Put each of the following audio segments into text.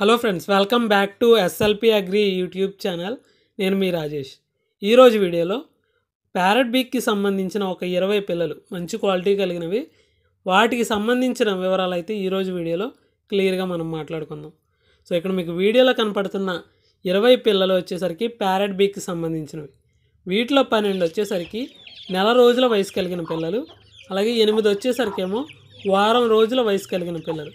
hello friends welcome back to SLP agri YouTube channel నేను మీ రాజేష్ ఈరోజు వీడియోలో ప్యారెట్ బీక్కి సంబంధించిన ఒక ఇరవై పిల్లలు మంచి క్వాలిటీ కలిగినవి వాటికి సంబంధించిన వివరాలు అయితే ఈరోజు వీడియోలో క్లియర్గా మనం మాట్లాడుకుందాం సో ఇక్కడ మీకు వీడియోలో కనపడుతున్న ఇరవై పిల్లలు వచ్చేసరికి ప్యారెట్ బీక్కి సంబంధించినవి వీటిలో పన్నెండు వచ్చేసరికి నెల రోజుల వయసు కలిగిన పిల్లలు అలాగే ఎనిమిది వచ్చేసరికేమో వారం రోజుల వయసు కలిగిన పిల్లలు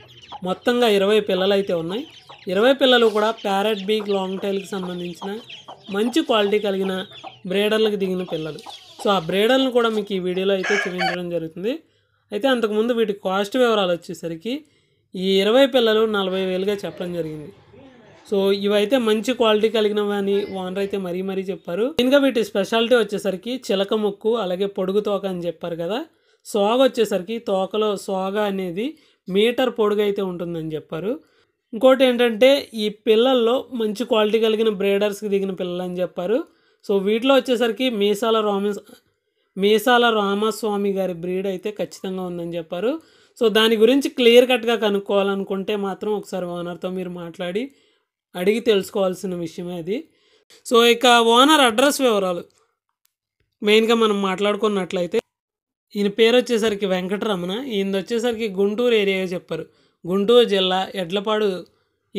మొత్తంగా ఇరవై పిల్లలు అయితే ఉన్నాయి ఇరవై పిల్లలు కూడా ప్యారెట్ బీక్ లాంగ్ టైల్కి సంబంధించిన మంచి క్వాలిటీ కలిగిన బ్రేడర్లకు దిగిన పిల్లలు సో ఆ బ్రేడర్లను కూడా మీకు ఈ వీడియోలో అయితే చూపించడం జరుగుతుంది అయితే అంతకుముందు వీటి కాస్ట్ వివరాలు వచ్చేసరికి ఈ ఇరవై పిల్లలు నలభై వేలుగా చెప్పడం జరిగింది సో ఇవైతే మంచి క్వాలిటీ కలిగినవి అని ఓనర్ అయితే మరీ మరీ చెప్పారు ఇంకా వీటి స్పెషాలిటీ వచ్చేసరికి చిలక ముక్కు అలాగే పొడుగు తోక అని చెప్పారు కదా సోగ వచ్చేసరికి తోకలో సోగ అనేది మీటర్ పొడుగైతే ఉంటుందని చెప్పారు ఇంకోటి ఏంటంటే ఈ పిల్లల్లో మంచి క్వాలిటీ కలిగిన బ్రేడర్స్కి దిగిన పిల్లలు అని చెప్పారు సో వీటిలో వచ్చేసరికి మీసాల రామ మీసాల రామస్వామి గారి బ్రీడ్ అయితే ఖచ్చితంగా ఉందని చెప్పారు సో దాని గురించి క్లియర్ కట్గా కనుక్కోవాలనుకుంటే మాత్రం ఒకసారి ఓనర్తో మీరు మాట్లాడి అడిగి తెలుసుకోవాల్సిన విషయమే అది సో ఇక ఓనర్ అడ్రస్ వివరాలు మెయిన్గా మనం మాట్లాడుకున్నట్లయితే ఈయన పేరు వచ్చేసరికి వెంకటరమణ ఈయనది వచ్చేసరికి గుంటూరు ఏరియా చెప్పారు గుంటూరు జిల్లా ఎడ్లపాడు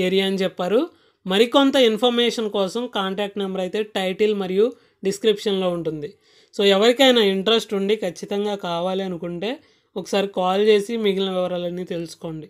ఏరియా అని చెప్పారు మరికొంత ఇన్ఫర్మేషన్ కోసం కాంటాక్ట్ నెంబర్ అయితే టైటిల్ మరియు డిస్క్రిప్షన్లో ఉంటుంది సో ఎవరికైనా ఇంట్రెస్ట్ ఉండి ఖచ్చితంగా కావాలి అనుకుంటే ఒకసారి కాల్ చేసి మిగిలిన వివరాలన్నీ తెలుసుకోండి